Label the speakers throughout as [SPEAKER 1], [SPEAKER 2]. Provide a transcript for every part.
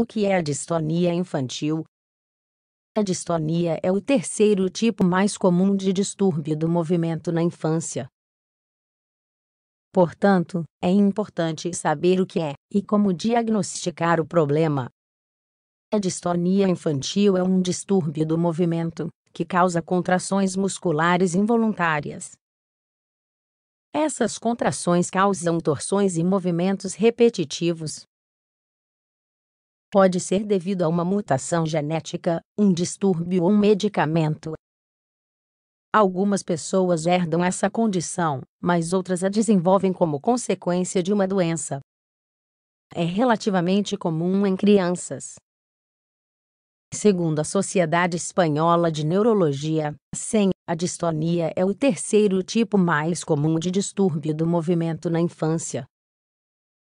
[SPEAKER 1] O que é a distonia infantil? A distonia é o terceiro tipo mais comum de distúrbio do movimento na infância. Portanto, é importante saber o que é e como diagnosticar o problema. A distonia infantil é um distúrbio do movimento que causa contrações musculares involuntárias. Essas contrações causam torções e movimentos repetitivos, pode ser devido a uma mutação genética, um distúrbio ou um medicamento. Algumas pessoas herdam essa condição, mas outras a desenvolvem como consequência de uma doença. É relativamente comum em crianças. Segundo a Sociedade Espanhola de Neurologia, SEM, a distonia é o terceiro tipo mais comum de distúrbio do movimento na infância,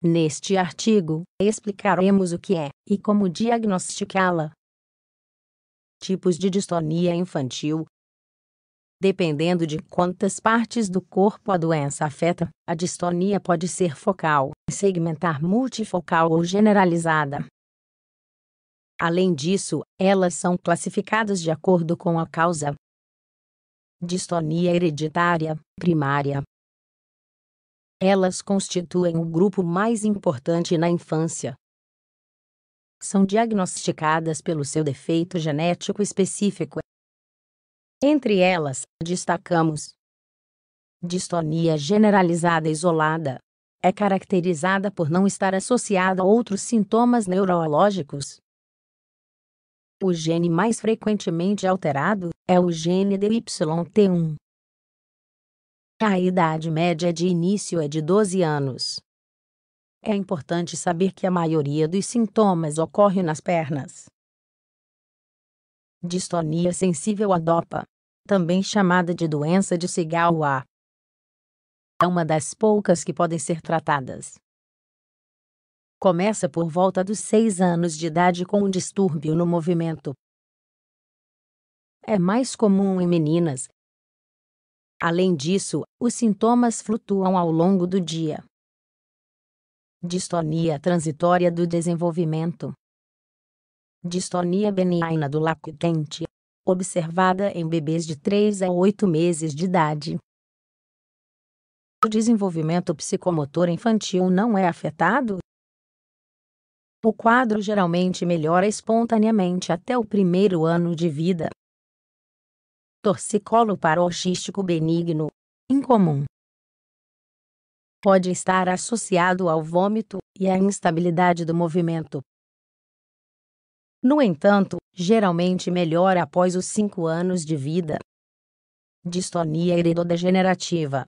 [SPEAKER 1] Neste artigo, explicaremos o que é e como diagnosticá-la. Tipos de distonia infantil. Dependendo de quantas partes do corpo a doença afeta, a distonia pode ser focal, segmentar multifocal ou generalizada. Além disso, elas são classificadas de acordo com a causa. Distonia hereditária, primária, elas constituem o grupo mais importante na infância. São diagnosticadas pelo seu defeito genético específico. Entre elas, destacamos: distonia generalizada isolada. É caracterizada por não estar associada a outros sintomas neurológicos. O gene mais frequentemente alterado é o gene DYT1, a idade média de início é de 12 anos. É importante saber que a maioria dos sintomas ocorre nas pernas. Distonia sensível à dopa, também chamada de doença de Shigawa. É uma das poucas que podem ser tratadas. Começa por volta dos 6 anos de idade com um distúrbio no movimento. É mais comum em meninas, Além disso, os sintomas flutuam ao longo do dia. Distonia transitória do desenvolvimento. Distonia benigna do lactente, observada em bebês de 3 a 8 meses de idade. O desenvolvimento psicomotor infantil não é afetado? O quadro geralmente melhora espontaneamente até o primeiro ano de vida torcicolo paroxístico benigno, incomum. Pode estar associado ao vômito e à instabilidade do movimento. No entanto, geralmente melhora após os 5 anos de vida. Distonia heredodegenerativa